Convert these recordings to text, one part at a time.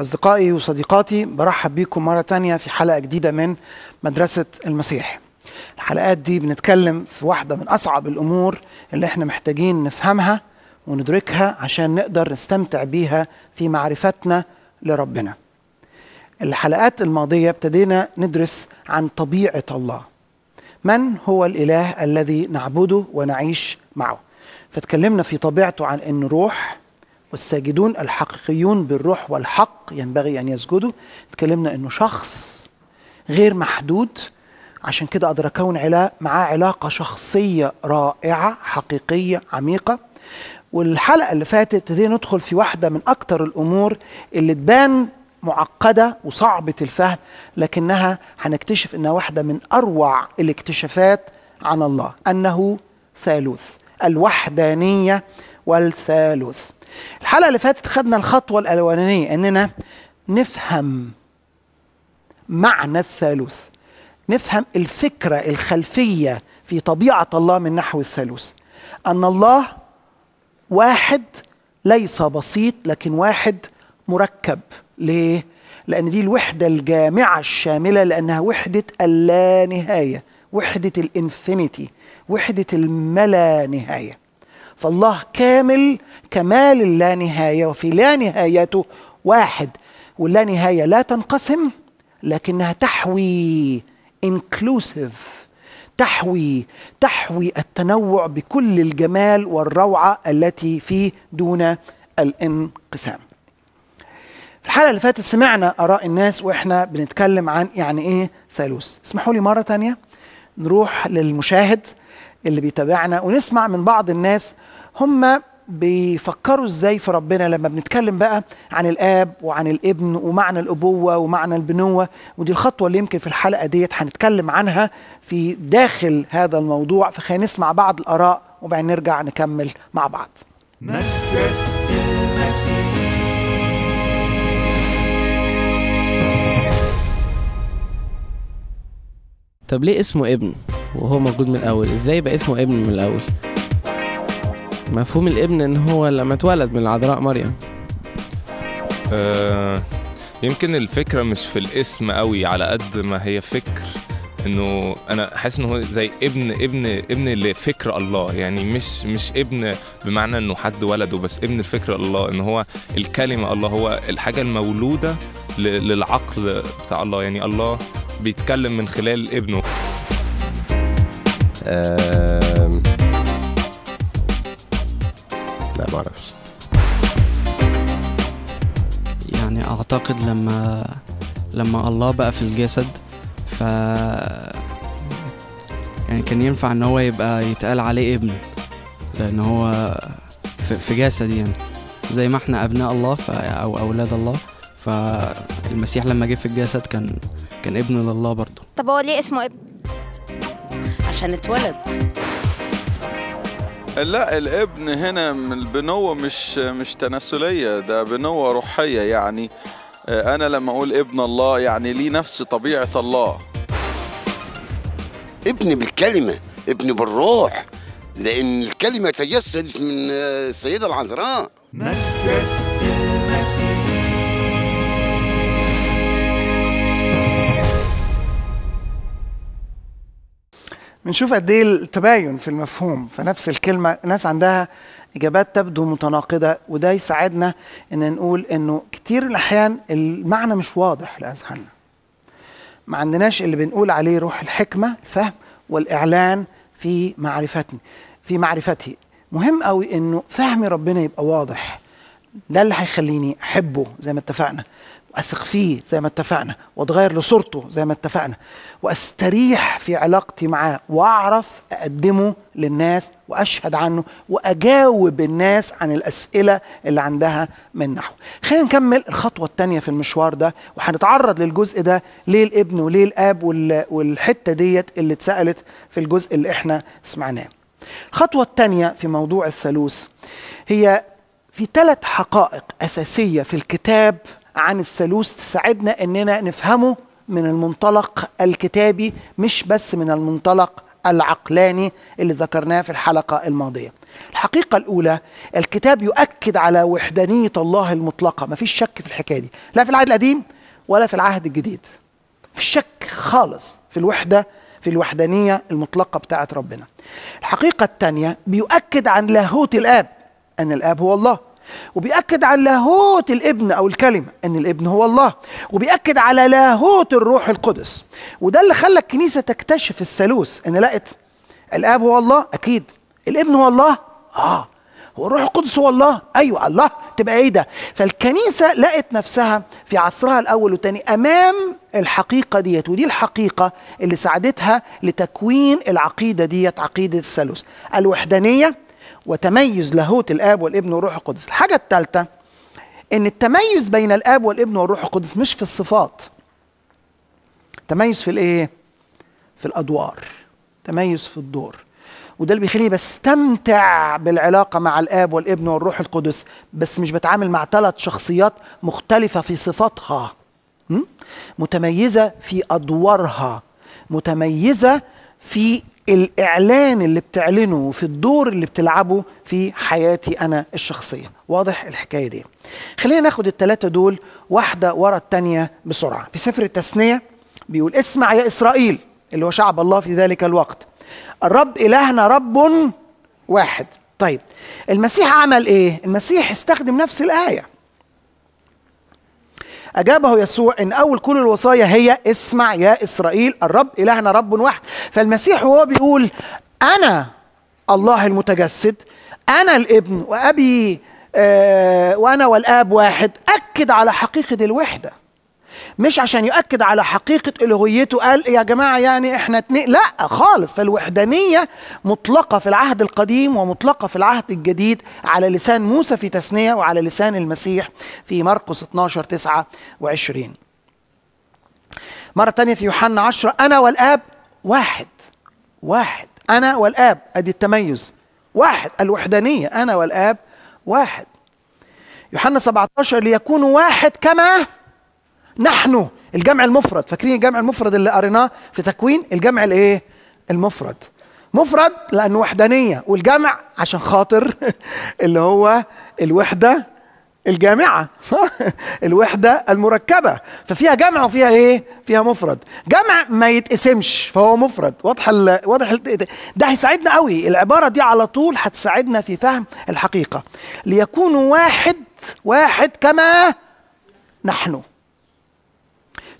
أصدقائي وصديقاتي برحب بكم مرة تانية في حلقة جديدة من مدرسة المسيح الحلقات دي بنتكلم في واحدة من أصعب الأمور اللي احنا محتاجين نفهمها وندركها عشان نقدر نستمتع بيها في معرفتنا لربنا الحلقات الماضية ابتدينا ندرس عن طبيعة الله من هو الإله الذي نعبده ونعيش معه فتكلمنا في طبيعته عن أنه روح والساجدون الحقيقيون بالروح والحق ينبغي أن يسجدوا اتكلمنا أنه شخص غير محدود عشان كده أكون علا معاه علاقة شخصية رائعة حقيقية عميقة والحلقة اللي فاتت ابتدينا ندخل في واحدة من أكتر الأمور اللي تبان معقدة وصعبة الفهم لكنها هنكتشف إنها واحدة من أروع الاكتشافات عن الله أنه ثالوث الوحدانية والثالوث الحلقه اللي فاتت خدنا الخطوه الاولانيه اننا نفهم معنى الثالوث نفهم الفكره الخلفيه في طبيعه الله من نحو الثالوث ان الله واحد ليس بسيط لكن واحد مركب ليه لان دي الوحده الجامعه الشامله لانها وحده اللا نهايه وحده الانفينيتي وحده الملا نهايه فالله كامل كمال اللا نهايه وفي لا نهايته واحد واللا نهايه لا تنقسم لكنها تحوي انكلوسيف تحوي تحوي التنوع بكل الجمال والروعه التي فيه دون الانقسام في الحلقه اللي فاتت سمعنا اراء الناس واحنا بنتكلم عن يعني ايه ثالوث اسمحوا لي مره تانية نروح للمشاهد اللي بيتابعنا ونسمع من بعض الناس هم بيفكروا ازاي في ربنا لما بنتكلم بقى عن الاب وعن الابن ومعنى الابوه ومعنى البنوه ودي الخطوه اللي يمكن في الحلقه ديت هنتكلم عنها في داخل هذا الموضوع فخلينا نسمع بعض الاراء وبعدين نرجع نكمل مع بعض. طب ليه اسمه ابن وهو موجود من الاول؟ ازاي بقى اسمه ابن من الاول؟ مفهوم الابن ان هو لما اتولد من العذراء مريم آه يمكن الفكره مش في الاسم قوي على قد ما هي فكر انه انا حاسس ان هو زي ابن ابن ابن لفكر الله يعني مش مش ابن بمعنى انه حد ولده بس ابن الفكر الله ان هو الكلمه الله هو الحاجه المولوده للعقل بتاع الله يعني الله بيتكلم من خلال ابنه آه لا ما اعرفش يعني اعتقد لما لما الله بقى في الجسد ف يعني كان ينفع ان هو يبقى يتقال عليه ابن لان هو في جسد يعني زي ما احنا ابناء الله ف... او اولاد الله فالمسيح لما جه في الجسد كان كان ابن لله برضه طب هو ليه اسمه ابن عشان اتولد لا الابن هنا البنوة مش مش تناسلية ده بنوة روحية يعني آه، أنا لما أقول ابن الله يعني ليه نفس طبيعة الله ابن بالكلمة ابن بالروح لأن الكلمة تجسدت من آه، السيدة العذراء مجدت المسيح بنشوف قد ايه التباين في المفهوم فنفس الكلمه ناس عندها اجابات تبدو متناقضه وده يساعدنا ان نقول انه كتير الاحيان المعنى مش واضح لاذهاننا ما عندناش اللي بنقول عليه روح الحكمه الفهم والاعلان في معرفتنا في معرفته مهم قوي انه فهمي ربنا يبقى واضح ده اللي هيخليني احبه زي ما اتفقنا واثق فيه زي ما اتفقنا واتغير لصورته زي ما اتفقنا واستريح في علاقتي معاه واعرف اقدمه للناس واشهد عنه واجاوب الناس عن الاسئله اللي عندها من نحو خلينا نكمل الخطوه الثانيه في المشوار ده وهنتعرض للجزء ده ليه الابن وليه الاب والحته ديت اللي اتسالت في الجزء اللي احنا سمعناه الخطوه الثانيه في موضوع الثالوث هي في ثلاث حقائق اساسيه في الكتاب عن الثالوث تساعدنا اننا نفهمه من المنطلق الكتابي مش بس من المنطلق العقلاني اللي ذكرناه في الحلقه الماضيه. الحقيقه الاولى الكتاب يؤكد على وحدانيه الله المطلقه، مفيش شك في الحكايه دي، لا في العهد القديم ولا في العهد الجديد. مفيش شك خالص في الوحده في الوحدانيه المطلقه بتاعه ربنا. الحقيقه الثانيه بيؤكد عن لاهوت الاب ان الاب هو الله وبيأكد على لاهوت الابن أو الكلمة إن الابن هو الله وبيأكد على لاهوت الروح القدس وده اللي خلى الكنيسة تكتشف الثالوث إن لقت الآب هو الله أكيد الابن هو الله آه هو الروح القدس هو الله أيوة الله تبقى إيه ده فالكنيسة لقت نفسها في عصرها الأول والثاني أمام الحقيقة ديت ودي الحقيقة اللي ساعدتها لتكوين العقيدة ديت عقيدة الثالوث الوحدانية وتميز لاهوت الاب والابن والروح القدس الحاجه الثالثه ان التميز بين الاب والابن والروح القدس مش في الصفات تميز في الايه في الادوار تميز في الدور وده اللي بيخليني بستمتع بالعلاقه مع الاب والابن والروح القدس بس مش بتعامل مع ثلاث شخصيات مختلفه في صفاتها متميزه في ادوارها متميزه في الاعلان اللي بتعلنه في الدور اللي بتلعبه في حياتي انا الشخصيه واضح الحكايه دي خلينا ناخد الثلاثه دول واحده ورا الثانيه بسرعه في سفر التثنيه بيقول اسمع يا اسرائيل اللي هو شعب الله في ذلك الوقت الرب الهنا رب واحد طيب المسيح عمل ايه المسيح استخدم نفس الايه أجابه يسوع إن أول كل الوصايا هي اسمع يا إسرائيل الرب إلهنا رب واحد فالمسيح هو بيقول أنا الله المتجسد أنا الابن وأبي آه وأنا والآب واحد أكد على حقيقة الوحدة مش عشان يؤكد على حقيقة ألوهيته قال يا جماعة يعني إحنا اتنين لا خالص فالوحدانية مطلقة في العهد القديم ومطلقة في العهد الجديد على لسان موسى في تثنية وعلى لسان المسيح في مرقس 12 9 وعشرين مرة تانية في يوحنا 10 أنا والآب واحد واحد أنا والآب أدي التميز واحد الوحدانية أنا والآب واحد يوحنا 17 ليكونوا واحد كما نحن الجمع المفرد فاكرين الجمع المفرد اللي قريناه في تكوين الجمع الايه المفرد مفرد لانه وحدانيه والجمع عشان خاطر اللي هو الوحده الجامعه الوحده المركبه ففيها جمع وفيها ايه فيها مفرد جمع ما يتقسمش فهو مفرد واضح ال... واضح ده هيساعدنا قوي العباره دي على طول هتساعدنا في فهم الحقيقه ليكون واحد واحد كما نحن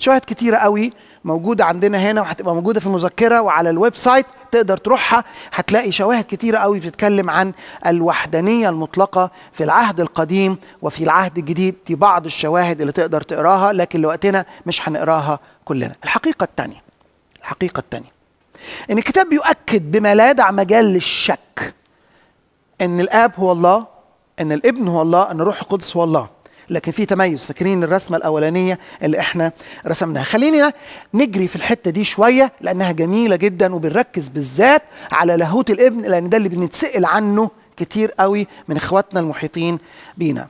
شواهد كتيره قوي موجوده عندنا هنا وهتبقى موجوده في المذكره وعلى الويب سايت تقدر تروحها هتلاقي شواهد كتيره قوي بتتكلم عن الوحدانيه المطلقه في العهد القديم وفي العهد الجديد دي بعض الشواهد اللي تقدر تقراها لكن لوقتنا مش هنقراها كلنا الحقيقه الثانيه الحقيقه الثانيه ان الكتاب بيؤكد بما لا يدع مجال للشك ان الاب هو الله ان الابن هو الله ان الروح القدس هو الله لكن في تميز فاكرين الرسمه الاولانيه اللي احنا رسمناها خلينا نجري في الحته دي شويه لانها جميله جدا وبنركز بالذات على لاهوت الابن لان ده اللي بنتسال عنه كتير قوي من اخواتنا المحيطين بينا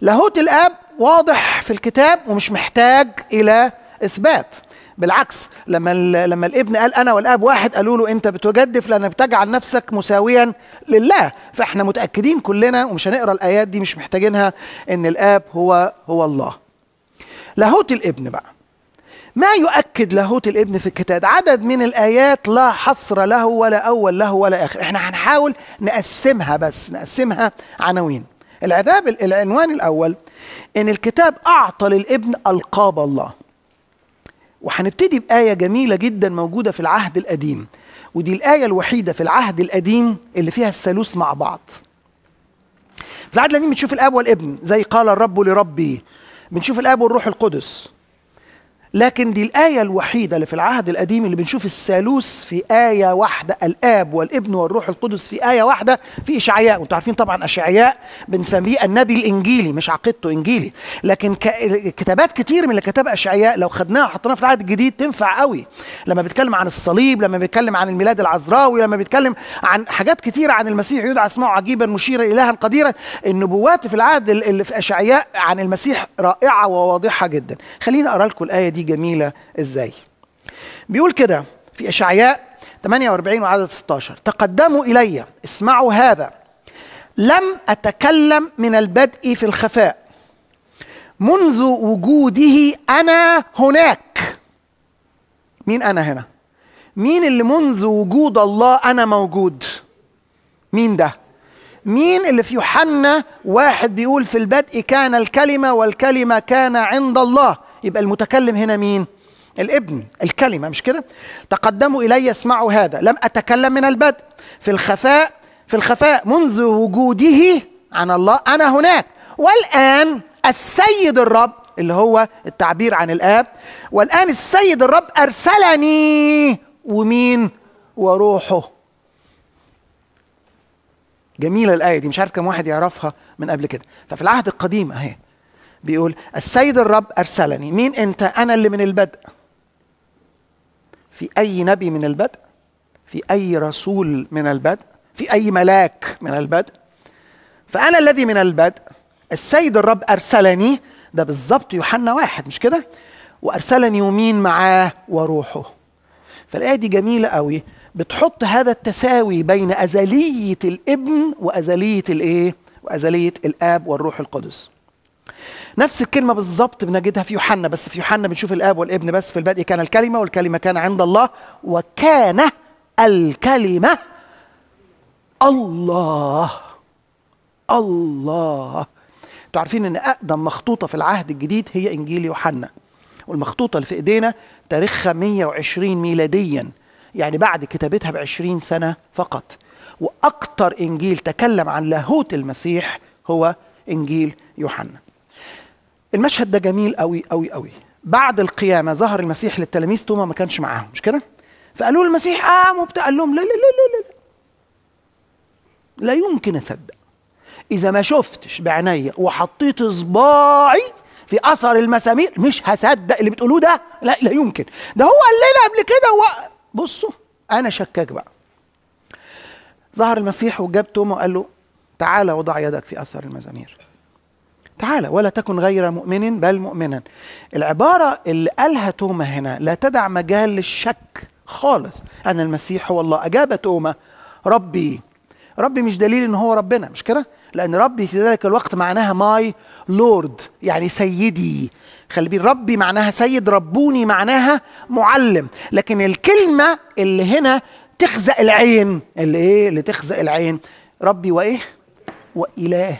لاهوت الاب واضح في الكتاب ومش محتاج الى اثبات بالعكس لما لما الابن قال انا والاب واحد قالوا له انت بتجدف لانك بتجعل نفسك مساويا لله فاحنا متاكدين كلنا ومش هنقرا الايات دي مش محتاجينها ان الاب هو هو الله لاهوت الابن بقى ما يؤكد لاهوت الابن في الكتاب عدد من الايات لا حصر له ولا اول له ولا اخر احنا هنحاول نقسمها بس نقسمها عناوين العذاب العنوان الاول ان الكتاب اعطى للابن القاب الله وهنبتدي بآية جميلة جدا موجودة في العهد القديم ودي الآية الوحيدة في العهد القديم اللي فيها الثالوث مع بعض في العهد القديم بنشوف الاب والابن زي قال الرب لربي بنشوف الاب والروح القدس لكن دي الآية الوحيدة اللي في العهد القديم اللي بنشوف الثالوث في آية واحدة الآب والابن والروح القدس في آية واحدة في إشعياء وأنتوا عارفين طبعا إشعياء بنسميه النبي الإنجيلي مش عقيدته إنجيلي لكن كتابات كتير من اللي كتبها إشعياء لو خدناها وحطيناها في العهد الجديد تنفع قوي لما بيتكلم عن الصليب لما بيتكلم عن الميلاد العذراوي لما بيتكلم عن حاجات كتيرة عن المسيح يدعى اسمه عجيبا مشيرا إلها قديرا النبوات في العهد اللي في إشعياء عن المسيح رائعة وواضحة جدا خليني أقرأ لكم الآية دي جميله ازاي بيقول كده في اشعياء 48 وعدد 16 تقدموا الي اسمعوا هذا لم اتكلم من البدء في الخفاء منذ وجوده انا هناك مين انا هنا مين اللي منذ وجود الله انا موجود مين ده مين اللي في يوحنا واحد بيقول في البدء كان الكلمه والكلمه كان عند الله يبقى المتكلم هنا مين الابن الكلمه مش كده تقدموا الي اسمعوا هذا لم اتكلم من البدء في الخفاء في الخفاء منذ وجوده عن الله انا هناك والان السيد الرب اللي هو التعبير عن الاب والان السيد الرب ارسلني ومين وروحه جميله الايه دي مش عارف كم واحد يعرفها من قبل كده ففي العهد القديم اهي بيقول السيد الرب ارسلني مين انت انا اللي من البدء في اي نبي من البدء في اي رسول من البدء في اي ملاك من البدء فانا الذي من البدء السيد الرب ارسلني ده بالظبط يوحنا واحد مش كده وارسلني ومين معاه وروحه فالايه دي جميله قوي بتحط هذا التساوي بين ازليه الابن وازليه الايه وازليه الاب والروح القدس نفس الكلمة بالظبط بنجدها في يوحنا بس في يوحنا بنشوف الآب والابن بس في البدء كان الكلمة والكلمة كان عند الله وكان الكلمة الله الله انتوا عارفين ان اقدم مخطوطة في العهد الجديد هي انجيل يوحنا والمخطوطة اللي في ايدينا تاريخها 120 ميلاديا يعني بعد كتابتها ب 20 سنة فقط واكثر انجيل تكلم عن لاهوت المسيح هو انجيل يوحنا المشهد ده جميل قوي قوي قوي بعد القيامه ظهر المسيح للتلاميذ توما ما كانش معاهم مش كده فقالوا المسيح آه، قام آه وبتاع قال لهم لا لا لا لا لا لا يمكن اصدق اذا ما شفتش بعينيا وحطيت صباعي في اثر المسامير مش هصدق اللي بتقولوه ده لا لا يمكن ده هو قال لنا قبل كده هو بصوا انا شكاك بقى ظهر المسيح وجاب توما وقال له تعالى وضع يدك في اثر المزامير تعالى ولا تكن غير مؤمن بل مؤمنا العبارة اللي قالها توما هنا لا تدع مجال للشك خالص أن المسيح هو الله أجاب توما ربي ربي مش دليل ان هو ربنا مش كده لان ربي في ذلك الوقت معناها ماي لورد يعني سيدي خلي بالك ربي معناها سيد ربوني معناها معلم لكن الكلمه اللي هنا تخزق العين اللي ايه اللي تخزق العين ربي وايه والهي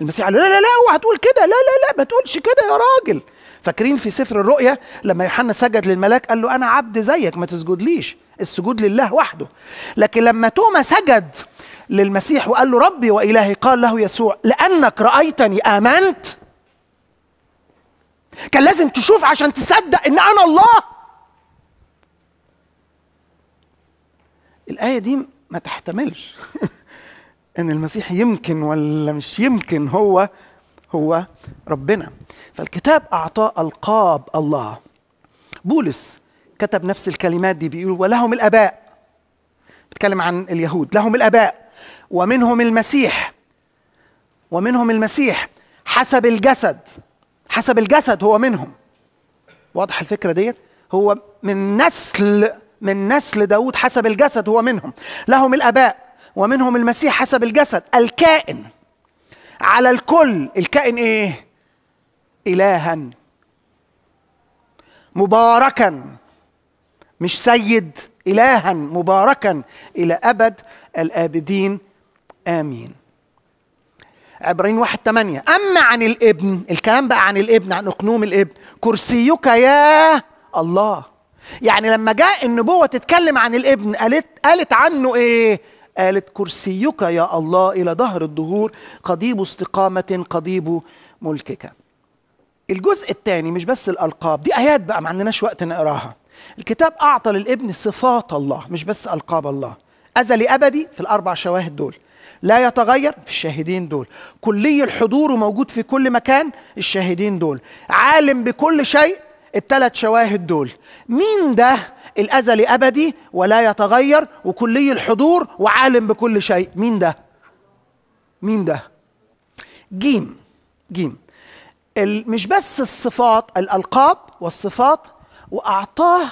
المسيح قال له لا لا لا اوعى تقول كده لا لا لا ما تقولش كده يا راجل فاكرين في سفر الرؤيا لما يوحنا سجد للملاك قال له انا عبد زيك ما تسجدليش السجود لله وحده لكن لما توما سجد للمسيح وقال له ربي والهي قال له يسوع لانك رايتني امنت كان لازم تشوف عشان تصدق ان انا الله الايه دي ما تحتملش ان المسيح يمكن ولا مش يمكن هو هو ربنا فالكتاب اعطاه القاب الله بولس كتب نفس الكلمات دي بيقول ولهم الاباء بيتكلم عن اليهود لهم الاباء ومنهم المسيح ومنهم المسيح حسب الجسد حسب الجسد هو منهم واضح الفكره ديت هو من نسل من نسل داود حسب الجسد هو منهم لهم الاباء ومنهم المسيح حسب الجسد الكائن على الكل الكائن ايه الها مباركا مش سيد الها مباركا الى ابد الابدين امين عبرين واحد ثمانية أما عن الابن الكلام بقى عن الابن عن أقنوم الابن كرسيك يا الله يعني لما جاء النبوة تتكلم عن الابن قالت قالت عنه إيه قالت كرسيك يا الله إلى ظهر الدهور قضيب استقامة قضيب ملكك الجزء الثاني مش بس الألقاب دي آيات بقى ما عندناش وقت نقراها الكتاب أعطى للابن صفات الله مش بس ألقاب الله أزلي أبدي في الأربع شواهد دول لا يتغير في الشاهدين دول كلي الحضور وموجود في كل مكان الشاهدين دول عالم بكل شيء الثلاث شواهد دول مين ده الأزلي أبدي ولا يتغير وكلي الحضور وعالم بكل شيء مين ده مين ده جيم جيم مش بس الصفات الألقاب والصفات وأعطاه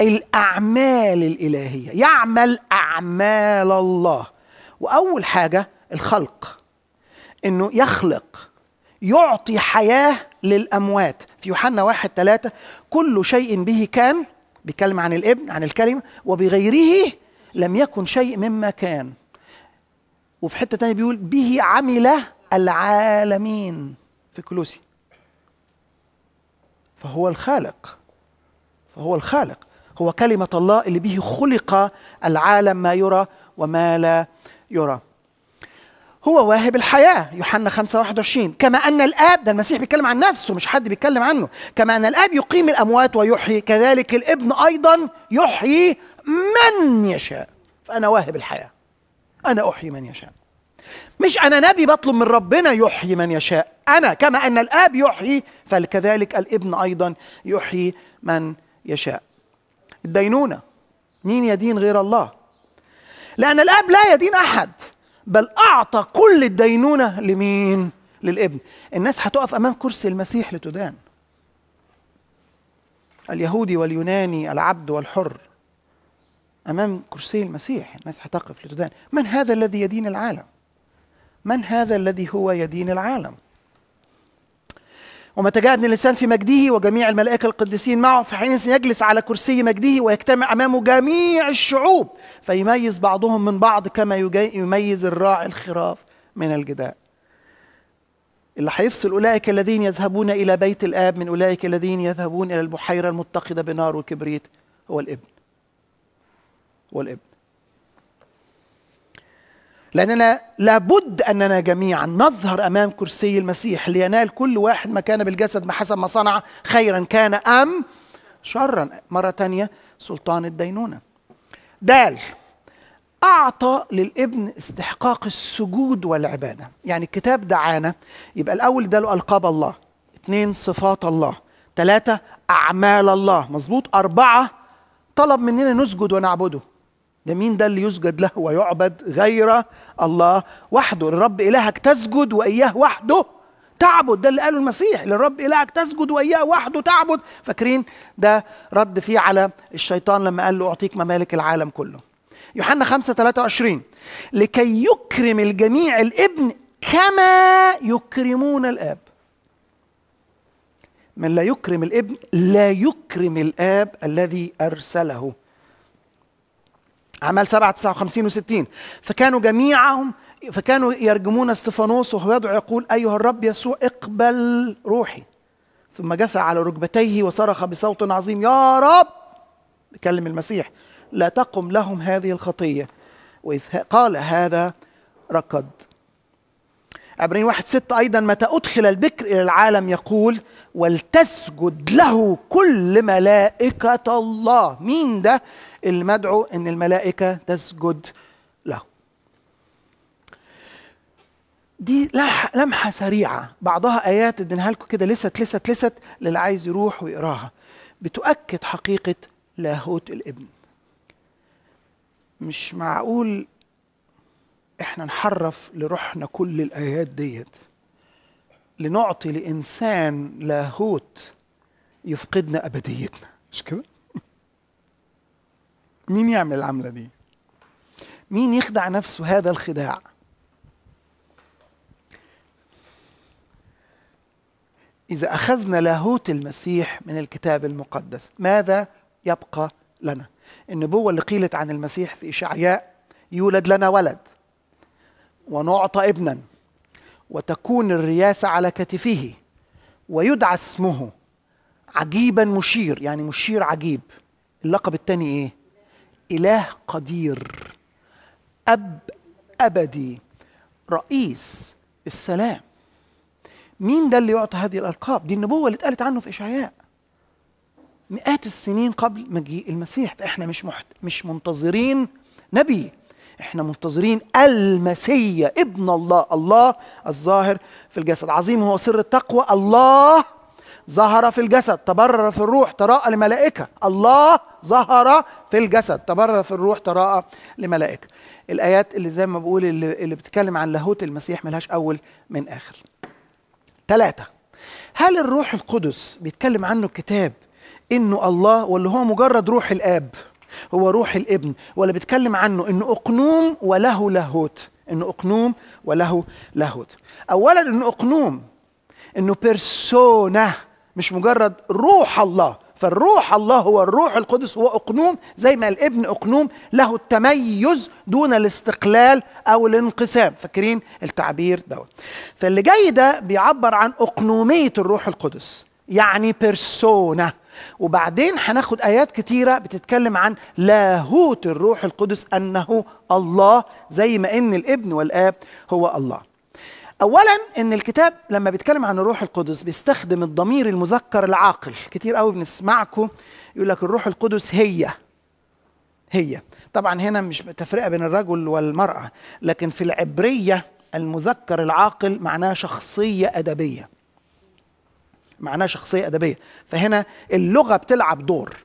الأعمال الإلهية يعمل أعمال الله وأول حاجة الخلق إنه يخلق يعطي حياة للأموات في يوحنا واحد ثلاثة كل شيء به كان بيتكلم عن الابن عن الكلمة وبغيره لم يكن شيء مما كان وفي حتة تانية بيقول به عمل العالمين في كلوسي فهو الخالق فهو الخالق هو كلمة الله اللي به خلق العالم ما يرى وما لا يرى هو واهب الحياة يوحنا 5 21 كما أن الآب ده المسيح بيتكلم عن نفسه مش حد بيتكلم عنه كما أن الآب يقيم الأموات ويحيي كذلك الابن أيضا يحيي من يشاء فأنا واهب الحياة أنا أحيي من يشاء مش أنا نبي بطلب من ربنا يحيي من يشاء أنا كما أن الآب يحيي فكذلك الابن أيضا يحيي من يشاء الدينونة مين يدين غير الله لأن الآب لا يدين أحد بل أعطى كل الدينونة لمين؟ للابن الناس هتقف أمام كرسي المسيح لتدان اليهودي واليوناني العبد والحر أمام كرسي المسيح الناس هتقف لتدان من هذا الذي يدين العالم؟ من هذا الذي هو يدين العالم؟ ومتى جاء ابن اللسان في مجده وجميع الملائكة القديسين معه فحين يجلس على كرسي مجده ويجتمع أمامه جميع الشعوب فيميز بعضهم من بعض كما يميز الراعي الخراف من الجداء اللي هيفصل أولئك الذين يذهبون إلى بيت الآب من أولئك الذين يذهبون إلى البحيرة المتقدة بنار وكبريت هو الابن هو الابن لأننا لابد أننا جميعا نظهر أمام كرسي المسيح لينال كل واحد ما كان بالجسد بحسب ما صنع خيرا كان أم شرا مرة تانية سلطان الدينونة دال أعطى للابن استحقاق السجود والعبادة يعني الكتاب دعانا يبقى الأول له ألقاب الله اثنين صفات الله ثلاثة أعمال الله مظبوط أربعة طلب مننا نسجد ونعبده ده مين ده اللي يسجد له ويعبد غير الله وحده للرب إلهك تسجد وإياه وحده تعبد ده اللي قاله المسيح للرب إلهك تسجد وإياه وحده تعبد فاكرين ده رد فيه على الشيطان لما قال له أعطيك ممالك العالم كله يوحنا 5 23 لكي يكرم الجميع الابن كما يكرمون الآب من لا يكرم الابن لا يكرم الآب الذي أرسله أعمال 7 59 و60 فكانوا جميعهم فكانوا يرجمون استفانوس وهو يدعو يقول أيها الرب يسوع اقبل روحي ثم جثى على ركبتيه وصرخ بصوت عظيم يا رب كلم المسيح لا تقم لهم هذه الخطية وإذ قال هذا ركض عبرين واحد ستة أيضا متى أدخل البكر إلى العالم يقول ولتسجد له كل ملائكة الله مين ده اللي مدعو ان الملائكة تسجد له دي لمحة سريعة بعضها آيات اديناها لكم كده لست لست لست للي عايز يروح ويقراها بتؤكد حقيقة لاهوت الابن مش معقول احنا نحرف لروحنا كل الآيات ديت لنعطي لإنسان لاهوت يفقدنا أبديتنا مش كده؟ مين يعمل العملة دي؟ مين يخدع نفسه هذا الخداع؟ إذا أخذنا لاهوت المسيح من الكتاب المقدس ماذا يبقى لنا؟ النبوة اللي قيلت عن المسيح في إشعياء يولد لنا ولد ونعطى ابنا وتكون الرياسة على كتفه ويدعى اسمه عجيبا مشير يعني مشير عجيب اللقب الثاني ايه إله قدير أب أبدي رئيس السلام مين ده اللي يعطى هذه الألقاب دي النبوة اللي اتقالت عنه في إشعياء مئات السنين قبل مجيء المسيح فإحنا مش محت... مش منتظرين نبي احنا منتظرين المسيا ابن الله الله الظاهر في الجسد عظيم هو سر التقوى الله ظهر في الجسد تبرر في الروح تراءى لملائكة الله ظهر في الجسد تبرر في الروح تراءى لملائكة الآيات اللي زي ما بقول اللي, اللي بتتكلم عن لاهوت المسيح ملهاش أول من آخر ثلاثة هل الروح القدس بيتكلم عنه الكتاب إنه الله ولا هو مجرد روح الآب؟ هو روح الابن ولا بيتكلم عنه انه اقنوم وله لاهوت انه اقنوم وله لاهوت اولا انه اقنوم انه بيرسونا مش مجرد روح الله فالروح الله هو الروح القدس هو اقنوم زي ما الابن اقنوم له التميز دون الاستقلال او الانقسام فاكرين التعبير دوت فاللي جاي ده بيعبر عن اقنوميه الروح القدس يعني بيرسونا وبعدين هناخد آيات كتيرة بتتكلم عن لاهوت الروح القدس أنه الله زي ما إن الابن والآب هو الله أولا إن الكتاب لما بيتكلم عن الروح القدس بيستخدم الضمير المذكر العاقل كتير قوي بنسمعكم يقول لك الروح القدس هي هي طبعا هنا مش تفرقة بين الرجل والمرأة لكن في العبرية المذكر العاقل معناه شخصية أدبية معناه شخصيه ادبيه فهنا اللغه بتلعب دور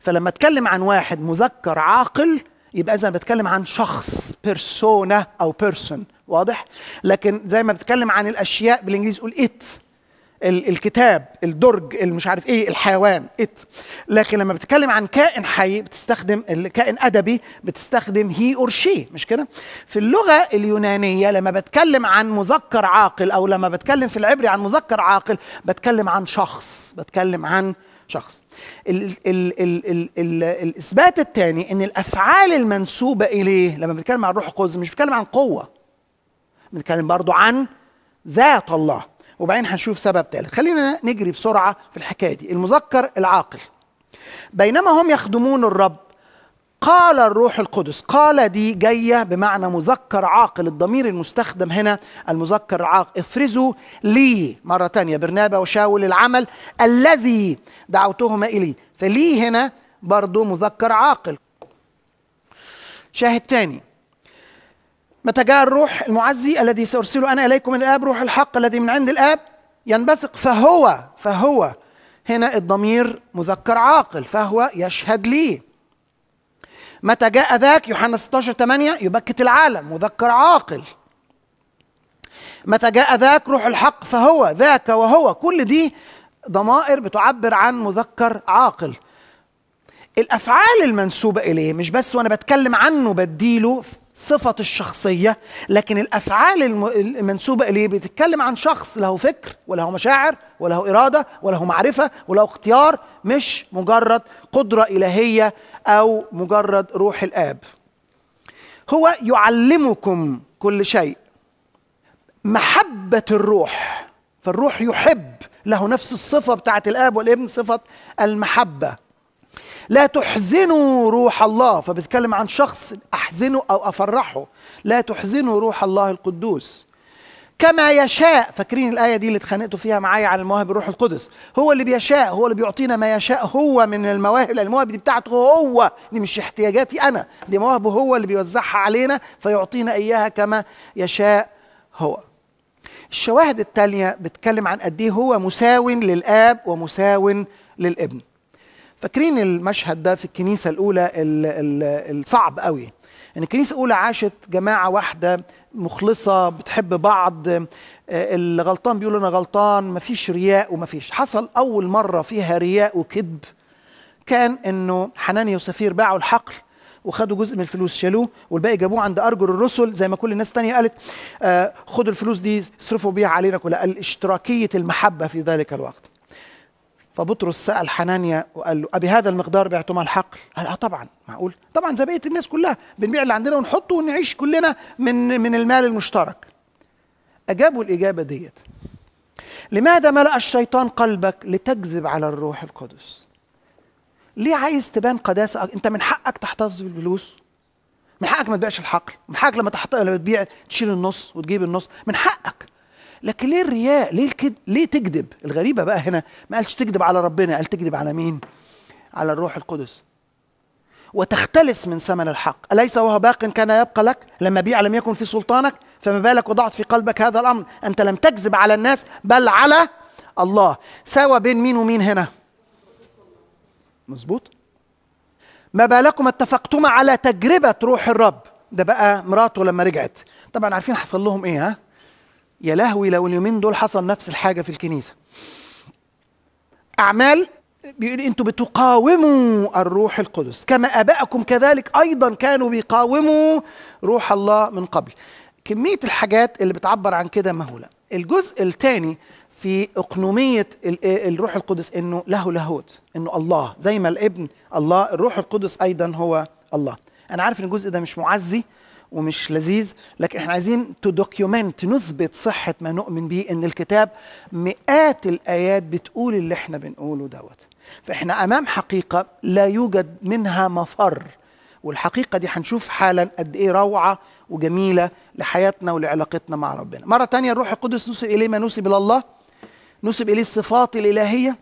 فلما اتكلم عن واحد مذكر عاقل يبقى اذا بتكلم عن شخص بيرسونا او بيرسون واضح لكن زي ما بتكلم عن الاشياء بالانجليزي قول ات الكتاب الدرج مش عارف ايه الحيوان ات لكن لما بتتكلم عن كائن حي بتستخدم كائن ادبي بتستخدم هي اور شي مش كده في اللغه اليونانيه لما بتكلم عن مذكر عاقل او لما بتكلم في العبري عن مذكر عاقل بتكلم عن شخص بتكلم عن شخص ال ال ال ال ال الاثبات الثاني ان الافعال المنسوبه اليه لما بنتكلم عن روح القدس مش بنتكلم عن قوه بنتكلم برضو عن ذات الله وبعدين هنشوف سبب ثالث خلينا نجري بسرعه في الحكايه دي المذكر العاقل بينما هم يخدمون الرب قال الروح القدس قال دي جاية بمعنى مذكر عاقل الضمير المستخدم هنا المذكر العاقل افرزوا لي مرة تانية برنابا وشاول العمل الذي دعوتهما إليه فلي هنا برضو مذكر عاقل شاهد تاني متى جاء الروح المعزي الذي سأرسله أنا إليكم من الآب روح الحق الذي من عند الآب ينبثق فهو فهو هنا الضمير مذكر عاقل فهو يشهد لي متى جاء ذاك يوحنا 16 8 يبكت العالم مذكر عاقل متى جاء ذاك روح الحق فهو ذاك وهو كل دي ضمائر بتعبر عن مذكر عاقل الافعال المنسوبه اليه مش بس وانا بتكلم عنه بديله صفة الشخصية لكن الأفعال المنسوبة إليه بتتكلم عن شخص له فكر وله مشاعر وله إرادة وله معرفة وله اختيار مش مجرد قدرة إلهية أو مجرد روح الآب هو يعلمكم كل شيء محبة الروح فالروح يحب له نفس الصفة بتاعت الآب والابن صفة المحبة لا تحزنوا روح الله فبيتكلم عن شخص أحزنه أو أفرحه لا تحزنوا روح الله القدوس كما يشاء فاكرين الآية دي اللي اتخانقتوا فيها معايا عن المواهب الروح القدس هو اللي بيشاء هو اللي بيعطينا ما يشاء هو من المواهب لأن المواهب دي بتاعته هو دي مش احتياجاتي أنا دي مواهبه هو اللي بيوزعها علينا فيعطينا إياها كما يشاء هو الشواهد التالية بتكلم عن قد إيه هو مساو للآب ومساو للابن فاكرين المشهد ده في الكنيسة الأولى الصعب قوي إن يعني الكنيسة الأولى عاشت جماعة واحدة مخلصة بتحب بعض آه، اللي غلطان بيقول أنا غلطان مفيش رياء ومفيش حصل أول مرة فيها رياء وكذب كان إنه حنانيا وسفير باعوا الحقل وخدوا جزء من الفلوس شالوه والباقي جابوه عند ارجل الرسل زي ما كل الناس الثانيه قالت آه، خدوا الفلوس دي اصرفوا بيها علينا كلها الاشتراكيه المحبه في ذلك الوقت فبطرس سأل حنانيا وقال له أبي هذا المقدار بعتم الحقل؟ قال آه طبعا معقول طبعا زي بقية الناس كلها بنبيع اللي عندنا ونحطه ونعيش كلنا من من المال المشترك أجابوا الإجابة ديت لماذا ملأ الشيطان قلبك لتكذب على الروح القدس ليه عايز تبان قداسة أنت من حقك تحتفظ بالفلوس من حقك ما تبيعش الحقل من حقك لما تحط لما تبيع تشيل النص وتجيب النص من حقك لكن ليه الرياء ليه الكد ليه تكذب الغريبه بقى هنا ما قالش تكذب على ربنا قال تكذب على مين على الروح القدس وتختلس من ثمن الحق أليس وهو باق كان يبقى لك لما بيع لم يكن في سلطانك فما بالك وضعت في قلبك هذا الأمر أنت لم تكذب على الناس بل على الله سوى بين مين ومين هنا مظبوط ما بالكم اتفقتما على تجربة روح الرب ده بقى مراته لما رجعت طبعا عارفين حصل لهم ايه ها يا لهوي لو اليومين دول حصل نفس الحاجه في الكنيسه اعمال بيقول انتوا بتقاوموا الروح القدس كما ابائكم كذلك ايضا كانوا بيقاوموا روح الله من قبل كميه الحاجات اللي بتعبر عن كده مهوله الجزء الثاني في اقنوميه الروح القدس انه له لاهوت انه الله زي ما الابن الله الروح القدس ايضا هو الله انا عارف ان الجزء ده مش معزي ومش لذيذ لكن احنا عايزين تو دوكيومنت نثبت صحه ما نؤمن به ان الكتاب مئات الايات بتقول اللي احنا بنقوله دوت فاحنا امام حقيقه لا يوجد منها مفر والحقيقه دي هنشوف حالا قد ايه روعه وجميله لحياتنا ولعلاقتنا مع ربنا مره تانية الروح القدس نسب اليه ما نسب الى الله نسب اليه الصفات الالهيه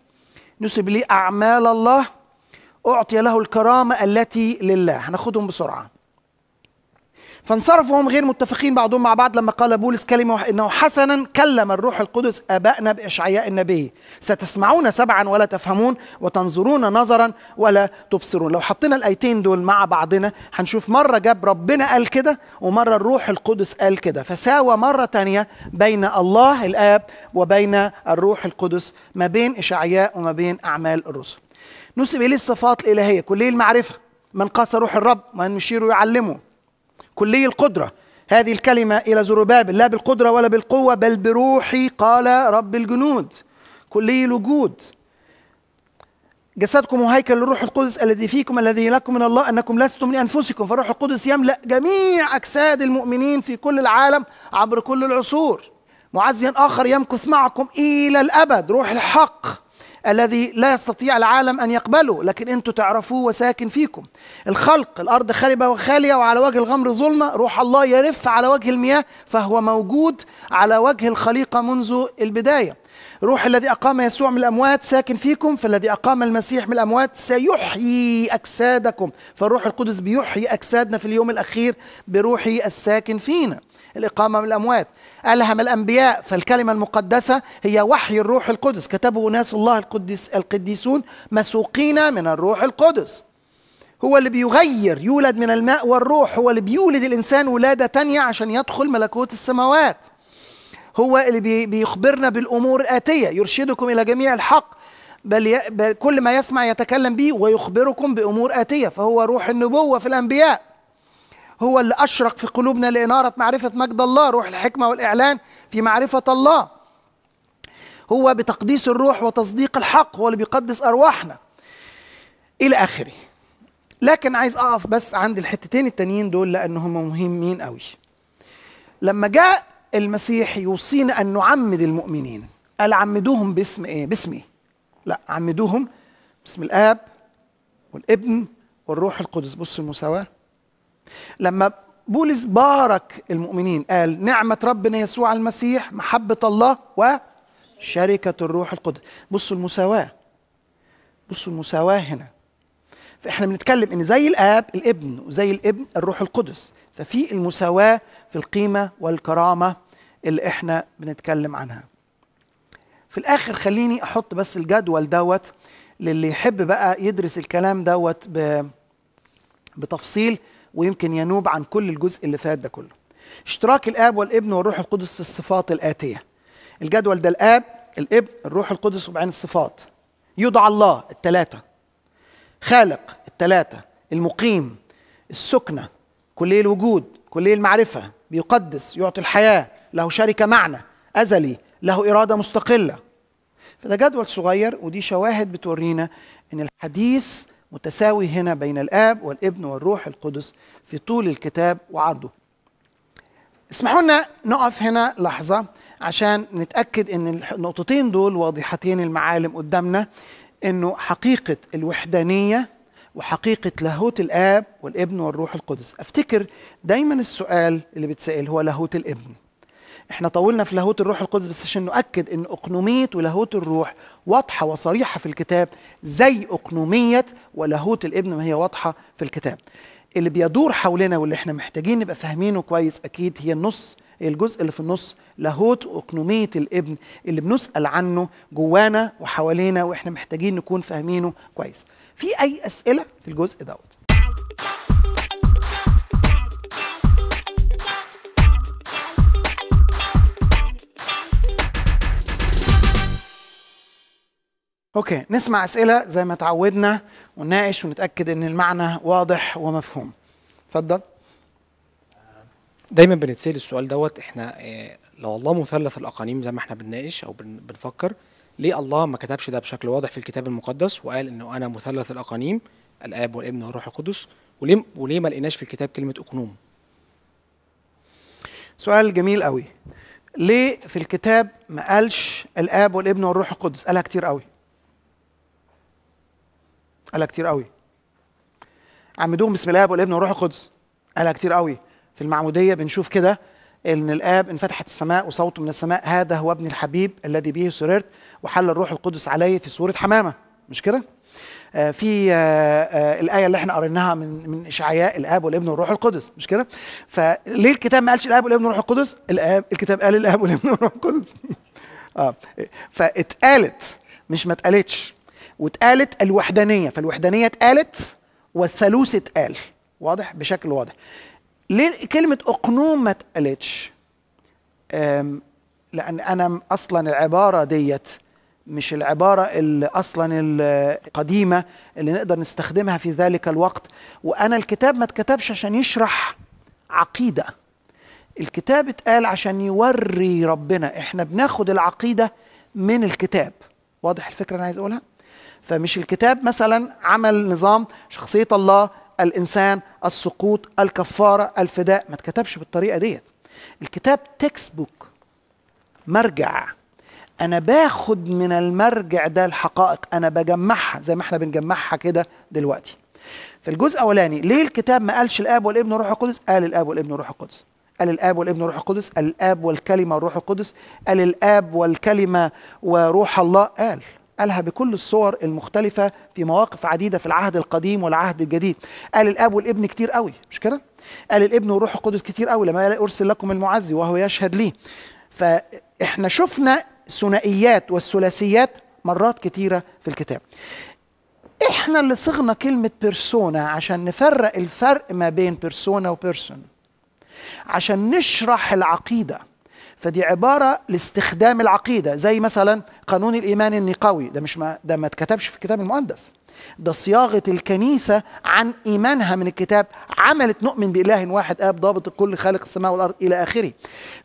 نسب اليه اعمال الله اعطي له الكرامه التي لله هناخدهم بسرعه فانصرفوا هم غير متفقين بعضهم مع بعض لما قال بولس كلمة إنه حسنا كلم الروح القدس آبائنا بإشعياء النبي ستسمعون سبعا ولا تفهمون وتنظرون نظرا ولا تبصرون لو حطينا الآيتين دول مع بعضنا هنشوف مرة جاب ربنا قال كده ومرة الروح القدس قال كده فساوى مرة تانية بين الله الآب وبين الروح القدس ما بين إشعياء وما بين أعمال الرسل نسب إليه الصفات الإلهية كلية المعرفة من قاس روح الرب من يشير يعلمه كلي القدرة هذه الكلمة إلى زربابل لا بالقدرة ولا بالقوة بل بروحي قال رب الجنود كلي الوجود جسدكم وهيكل للروح القدس الذي فيكم الذي لكم من الله انكم لستم من انفسكم فالروح القدس يملا جميع اجساد المؤمنين في كل العالم عبر كل العصور معزيا اخر يمكث معكم الى الابد روح الحق الذي لا يستطيع العالم أن يقبله لكن أنتم تعرفوه وساكن فيكم الخلق الأرض خالبة وخالية وعلى وجه الغمر ظلمة روح الله يرف على وجه المياه فهو موجود على وجه الخليقة منذ البداية روح الذي أقام يسوع من الأموات ساكن فيكم فالذي أقام المسيح من الأموات سيحيي أجسادكم فالروح القدس بيحيي أجسادنا في اليوم الأخير بروحه الساكن فينا الإقامة من الأموات ألهم الأنبياء فالكلمة المقدسة هي وحي الروح القدس كتبه ناس الله القديس القديسون مسوقين من الروح القدس هو اللي بيغير يولد من الماء والروح هو اللي بيولد الإنسان ولادة تانية عشان يدخل ملكوت السماوات هو اللي بيخبرنا بالأمور الآتية يرشدكم إلى جميع الحق بل, بل كل ما يسمع يتكلم به ويخبركم بأمور آتية فهو روح النبوة في الأنبياء هو اللي أشرق في قلوبنا لإنارة معرفة مجد الله روح الحكمة والإعلان في معرفة الله هو بتقديس الروح وتصديق الحق هو اللي بيقدس أرواحنا إلى آخره لكن عايز أقف بس عند الحتتين التانيين دول لأن هم مهمين قوي لما جاء المسيح يوصينا أن نعمد المؤمنين قال عمدوهم باسم إيه؟ باسمي إيه؟ لا عمدوهم باسم الآب والابن والروح القدس بص المساواة لما بولس بارك المؤمنين قال نعمة ربنا يسوع المسيح محبة الله وشركة الروح القدس بصوا المساواة بصوا المساواة هنا فإحنا بنتكلم إن زي الآب الابن وزي الابن الروح القدس ففي المساواة في القيمة والكرامة اللي إحنا بنتكلم عنها في الآخر خليني أحط بس الجدول دوت للي يحب بقى يدرس الكلام دوت بتفصيل ويمكن ينوب عن كل الجزء اللي فات ده كله اشتراك الاب والابن والروح القدس في الصفات الاتيه الجدول ده الاب الابن الروح القدس وبعين الصفات يدعى الله التلاتة خالق التلاتة المقيم السكنة كلية الوجود كلية المعرفة بيقدس يعطي الحياة له شركة معنى أزلي له إرادة مستقلة فده جدول صغير ودي شواهد بتورينا إن الحديث متساوي هنا بين الآب والابن والروح القدس في طول الكتاب وعرضه اسمحوا لنا نقف هنا لحظة عشان نتأكد ان النقطتين دول واضحتين المعالم قدامنا انه حقيقة الوحدانية وحقيقة لاهوت الآب والابن والروح القدس أفتكر دايما السؤال اللي بتسأل هو لاهوت الابن احنا طولنا في لاهوت الروح القدس بس عشان نؤكد ان اقنوميه ولاهوت الروح واضحة وصريحة في الكتاب زي أقنومية ولاهوت الابن ما هي واضحة في الكتاب اللي بيدور حولنا واللي احنا محتاجين نبقى فاهمينه كويس أكيد هي النص الجزء اللي في النص لاهوت اقنوميه الابن اللي بنسأل عنه جوانا وحوالينا وإحنا محتاجين نكون فاهمينه كويس في أي أسئلة في الجزء دوت اوكي نسمع اسئله زي ما تعودنا ونناقش ونتاكد ان المعنى واضح ومفهوم اتفضل دايما بنتسال السؤال دوت احنا إيه لو الله مثلث الاقانيم زي ما احنا بنناقش او بنفكر ليه الله ما كتبش ده بشكل واضح في الكتاب المقدس وقال انه انا مثلث الاقانيم الاب والابن والروح القدس وليه وليه ما لقيناش في الكتاب كلمه اقنوم سؤال جميل قوي ليه في الكتاب ما قالش الاب والابن والروح القدس قالها كتير قوي قالها كتير قوي عمدوهم بسم الاب والابن والروح القدس قالها كتير قوي في المعموديه بنشوف كده ان الاب انفتحت السماء وصوته من السماء هذا هو ابن الحبيب الذي به سررت وحل الروح القدس عليه في سوره حمامه مش كده آه، في آه، آه، الايه اللي احنا قريناها من من اشعياء الاب والابن والروح القدس مش كده فليه الكتاب ما قالش الاب والابن والروح القدس الاب الكتاب قال الاب والابن والروح القدس اه فاتقالت مش ما اتقالتش واتقالت الوحدانيه فالوحدانيه اتقالت والثالوث اتقال واضح بشكل واضح ليه كلمه اقنوم ما اتقالتش لان انا اصلا العباره ديت مش العبارة اللي أصلا القديمة اللي نقدر نستخدمها في ذلك الوقت وأنا الكتاب ما اتكتبش عشان يشرح عقيدة الكتاب اتقال عشان يوري ربنا احنا بناخد العقيدة من الكتاب واضح الفكرة أنا عايز أقولها؟ فمش الكتاب مثلا عمل نظام شخصية الله الإنسان السقوط الكفارة الفداء ما اتكتبش بالطريقة ديت الكتاب تكست بوك مرجع أنا باخد من المرجع ده الحقائق أنا بجمعها زي ما احنا بنجمعها كده دلوقتي في الجزء الاولاني ليه الكتاب ما قالش الاب والابن والروح القدس قال الاب والابن والروح القدس قال الاب والابن والروح القدس قال الاب والكلمه والروح القدس قال الاب والكلمه وروح الله قال قالها بكل الصور المختلفة في مواقف عديدة في العهد القديم والعهد الجديد قال الأب والابن كتير قوي مش كده؟ قال الابن والروح القدس كتير قوي لما أرسل لكم المعزي وهو يشهد لي فإحنا شفنا الثنائيات والثلاثيات مرات كتيرة في الكتاب احنا اللي صغنا كلمة بيرسونا عشان نفرق الفرق ما بين بيرسونا وبيرسون عشان نشرح العقيده فدي عبارة لاستخدام العقيدة زي مثلا قانون الإيمان النقوي ده مش ما ده ما اتكتبش في الكتاب المقدس ده صياغة الكنيسة عن إيمانها من الكتاب عملت نؤمن بإله واحد آب ضابط الكل خالق السماء والأرض إلى آخره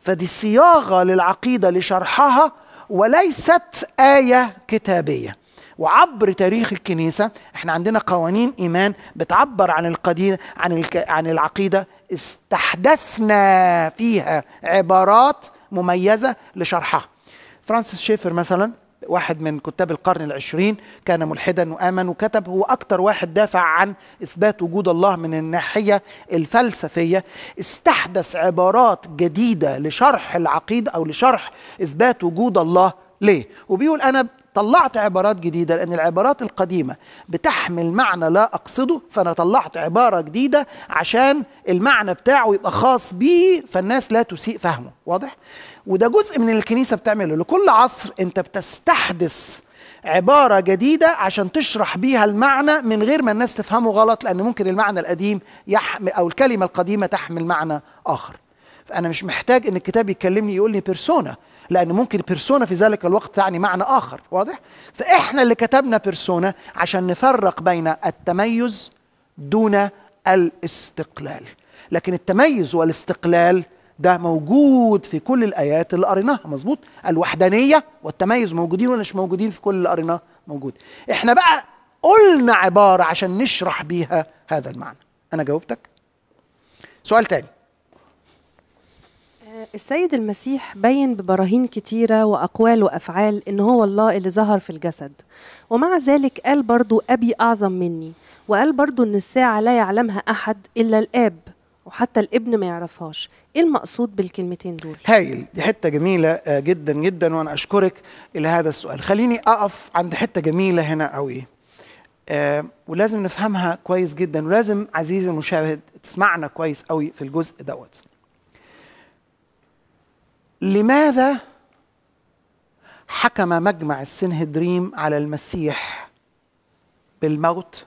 فدي صياغة للعقيدة لشرحها وليست آية كتابية وعبر تاريخ الكنيسة احنا عندنا قوانين إيمان بتعبر عن القديم عن الك... عن العقيدة استحدثنا فيها عبارات مميزه لشرحها فرانسيس شيفر مثلا واحد من كتاب القرن العشرين كان ملحدا وآمن وكتب هو أكتر واحد دافع عن إثبات وجود الله من الناحية الفلسفية استحدث عبارات جديدة لشرح العقيدة أو لشرح إثبات وجود الله ليه؟ وبيقول أنا طلعت عبارات جديدة لأن العبارات القديمة بتحمل معنى لا أقصده فأنا طلعت عبارة جديدة عشان المعنى بتاعه يبقى خاص بيه فالناس لا تسيء فهمه واضح؟ وده جزء من الكنيسة بتعمله لكل عصر أنت بتستحدث عبارة جديدة عشان تشرح بيها المعنى من غير ما الناس تفهمه غلط لأن ممكن المعنى القديم يحمل أو الكلمة القديمة تحمل معنى آخر فأنا مش محتاج إن الكتاب يكلمني يقول لي بيرسونا لأن ممكن بيرسونا في ذلك الوقت تعني معنى آخر واضح؟ فإحنا اللي كتبنا بيرسونا عشان نفرق بين التميز دون الاستقلال لكن التميز والاستقلال ده موجود في كل الآيات اللي قريناها مظبوط الوحدانية والتميز موجودين ولا مش موجودين في كل اللي قريناه موجود احنا بقى قلنا عبارة عشان نشرح بيها هذا المعنى أنا جاوبتك سؤال تاني السيد المسيح بين ببراهين كتيرة وأقوال وأفعال إن هو الله اللي ظهر في الجسد ومع ذلك قال برضو أبي أعظم مني وقال برضو إن الساعة لا يعلمها أحد إلا الآب وحتى الابن ما يعرفهاش ايه المقصود بالكلمتين دول هايل دي حته جميله آه، جدا جدا وانا اشكرك لهذا السؤال خليني اقف عند حته جميله هنا قوي آه ولازم نفهمها كويس جدا ولازم عزيزي المشاهد تسمعنا كويس قوي في الجزء دوت لماذا حكم مجمع السنهدريم على المسيح بالموت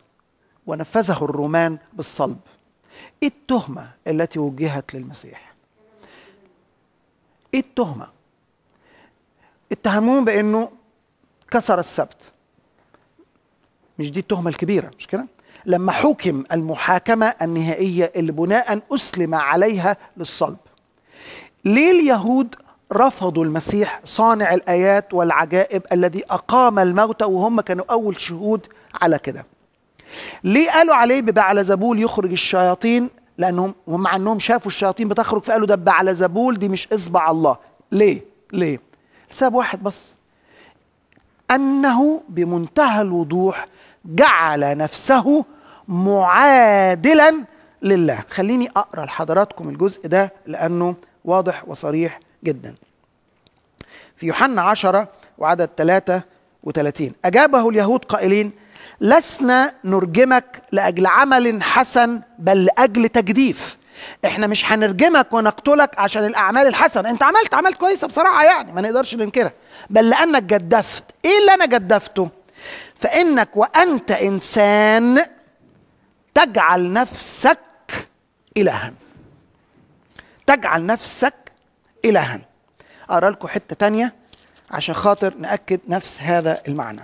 ونفذه الرومان بالصلب ايه التهمه التي وجهت للمسيح ايه التهمه اتهموه بانه كسر السبت مش دي التهمه الكبيره مش كده لما حكم المحاكمه النهائيه اللي بناء اسلم عليها للصلب ليه اليهود رفضوا المسيح صانع الآيات والعجائب الذي أقام الموتى وهم كانوا أول شهود على كده ليه قالوا عليه ببعلزبول يخرج الشياطين لأنهم ومع أنهم شافوا الشياطين بتخرج فقالوا ده بعلزبول دي مش إصبع الله ليه ليه لسبب واحد بس أنه بمنتهى الوضوح جعل نفسه معادلا لله خليني أقرأ لحضراتكم الجزء ده لأنه واضح وصريح جدا في يوحنا عشرة وعدد 33 أجابه اليهود قائلين لسنا نرجمك لأجل عمل حسن بل لأجل تجديف احنا مش هنرجمك ونقتلك عشان الاعمال الحسنه انت عملت عملت كويسه بصراحه يعني ما نقدرش ننكرها بل لانك جدفت ايه اللي انا جدفته فانك وانت انسان تجعل نفسك الها تجعل نفسك إلها أرى لكم حتة تانية عشان خاطر نأكد نفس هذا المعنى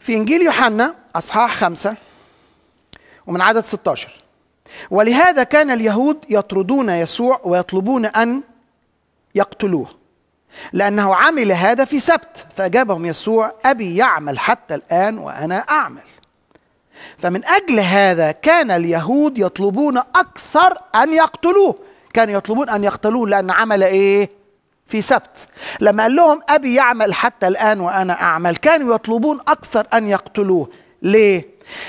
في إنجيل يوحنا أصحاح خمسة ومن عدد 16 ولهذا كان اليهود يطردون يسوع ويطلبون أن يقتلوه لأنه عمل هذا في سبت فأجابهم يسوع أبي يعمل حتى الآن وأنا أعمل فمن أجل هذا كان اليهود يطلبون أكثر أن يقتلوه كانوا يطلبون أن يقتلوه لأن عمل إيه؟ في سبت لما قال لهم أبي يعمل حتى الآن وأنا أعمل كانوا يطلبون أكثر أن يقتلوه ليه؟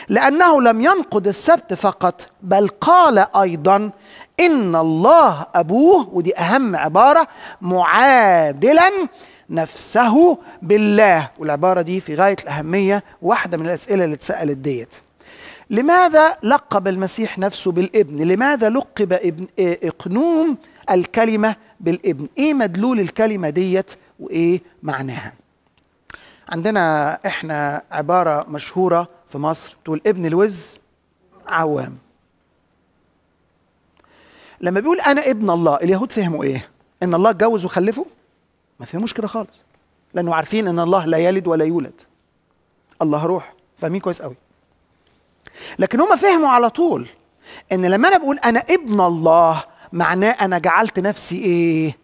لأنه لم ينقض السبت فقط بل قال أيضا إن الله أبوه ودي أهم عبارة معادلا نفسه بالله والعبارة دي في غاية الأهمية واحدة من الأسئلة اللي اتسألت ديت لماذا لقب المسيح نفسه بالابن لماذا لقب ابن إيه، اقنوم الكلمه بالابن ايه مدلول الكلمه ديت وايه معناها عندنا احنا عباره مشهوره في مصر تقول ابن الوز عوام لما بيقول انا ابن الله اليهود فهموا ايه ان الله اتجوز وخلفه ما فهموش كده خالص لانه عارفين ان الله لا يلد ولا يولد الله روح فاهمين كويس قوي لكن هم فهموا على طول ان لما انا بقول انا ابن الله معناه انا جعلت نفسي ايه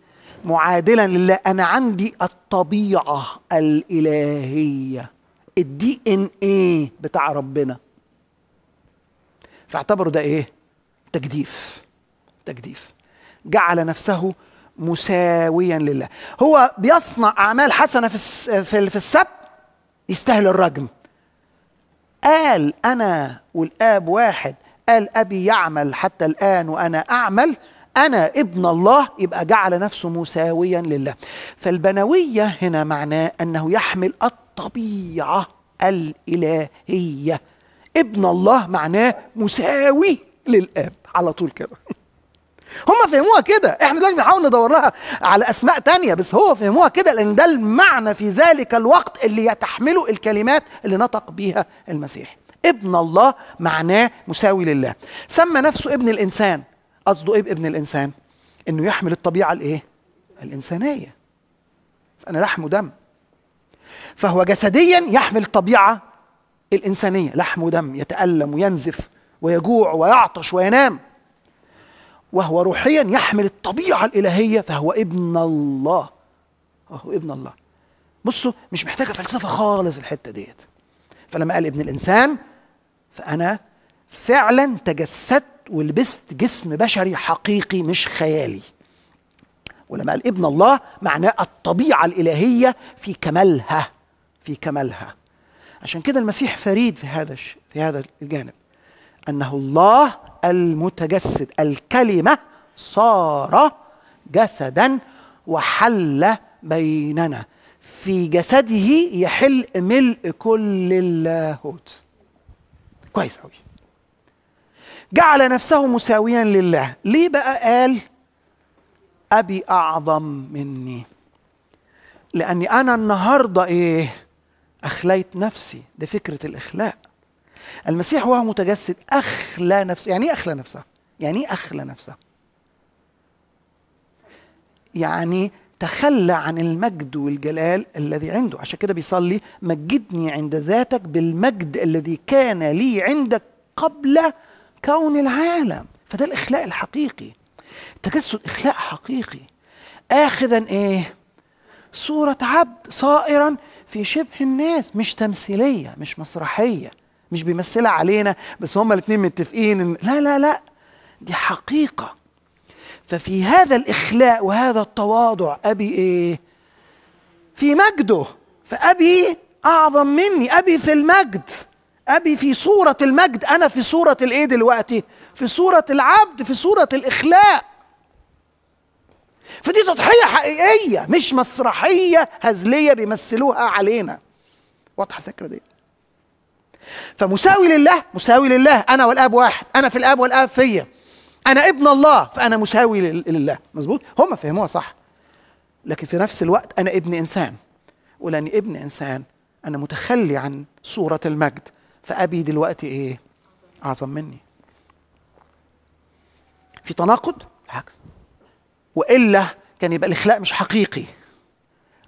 معادلا لله انا عندي الطبيعه الالهيه الدي ان ايه بتاع ربنا فاعتبروا ده ايه تجديف تجديف جعل نفسه مساويا لله هو بيصنع اعمال حسنه في في السبت يستاهل الرجم قال أنا والآب واحد قال أبي يعمل حتى الآن وأنا أعمل أنا ابن الله يبقى جعل نفسه مساويا لله فالبنوية هنا معناه أنه يحمل الطبيعة الإلهية ابن الله معناه مساوي للآب على طول كده هم فهموها كده احنا دلوقتي بنحاول ندور لها على اسماء تانية بس هو فهموها كده لان ده المعنى في ذلك الوقت اللي يتحمله الكلمات اللي نطق بيها المسيح ابن الله معناه مساوي لله سمى نفسه ابن الانسان قصده ايه بابن الانسان انه يحمل الطبيعه الايه الانسانيه فانا لحم ودم فهو جسديا يحمل الطبيعه الانسانيه لحم ودم يتالم وينزف ويجوع ويعطش وينام وهو روحيا يحمل الطبيعة الإلهية فهو ابن الله هو ابن الله بصوا مش محتاجة فلسفة خالص الحتة ديت فلما قال ابن الإنسان فأنا فعلا تجسدت ولبست جسم بشري حقيقي مش خيالي ولما قال ابن الله معناه الطبيعة الإلهية في كمالها في كمالها عشان كده المسيح فريد في هذا في هذا الجانب انه الله المتجسد الكلمه صار جسدا وحل بيننا في جسده يحل ملء كل اللاهوت كويس قوي جعل نفسه مساويا لله ليه بقى قال ابي اعظم مني لاني انا النهارده ايه اخليت نفسي ده فكره الاخلاق المسيح وهو متجسد أخلى نفسه يعني إيه أخلى نفسه يعني إيه أخلى نفسه يعني تخلى عن المجد والجلال الذي عنده عشان كده بيصلي مجدني عند ذاتك بالمجد الذي كان لي عندك قبل كون العالم فده الإخلاء الحقيقي التجسد إخلاء حقيقي آخذا إيه؟ صورة عبد صائرا في شبه الناس مش تمثيلية مش مسرحية مش بيمثلها علينا بس هما الاثنين متفقين إن لا لا لا دي حقيقة ففي هذا الإخلاء وهذا التواضع أبي إيه؟ في مجده فأبي أعظم مني أبي في المجد أبي في صورة المجد أنا في صورة الإيه دلوقتي؟ في صورة العبد في صورة الإخلاء فدي تضحية حقيقية مش مسرحية هزلية بيمثلوها علينا واضحة الفكرة دي فمساوي لله مساوي لله انا والاب واحد انا في الاب والاب فيا انا ابن الله فانا مساوي لله مظبوط هم فهموها صح لكن في نفس الوقت انا ابن انسان ولاني ابن انسان انا متخلي عن صوره المجد فابي دلوقتي ايه اعظم مني في تناقض العكس والا كان يبقى الاخلاق مش حقيقي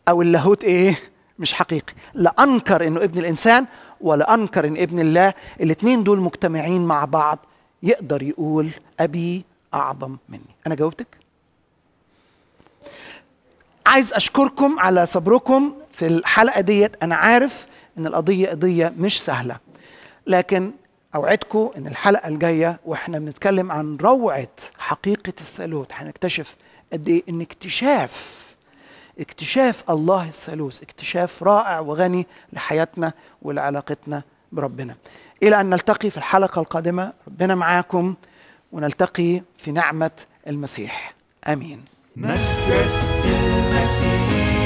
او اللاهوت ايه مش حقيقي لا انكر انه ابن الانسان ولا أنكر إن ابن الله الاثنين دول مجتمعين مع بعض يقدر يقول أبي أعظم مني أنا جاوبتك؟ عايز أشكركم على صبركم في الحلقة ديت أنا عارف إن القضية قضية مش سهلة لكن أوعدكم إن الحلقة الجاية وإحنا بنتكلم عن روعة حقيقة الثالوث هنكتشف قد إيه إن اكتشاف اكتشاف الله الثالوث اكتشاف رائع وغني لحياتنا ولعلاقتنا بربنا إلى أن نلتقي في الحلقة القادمة ربنا معاكم ونلتقي في نعمة المسيح آمين مجلس المسيح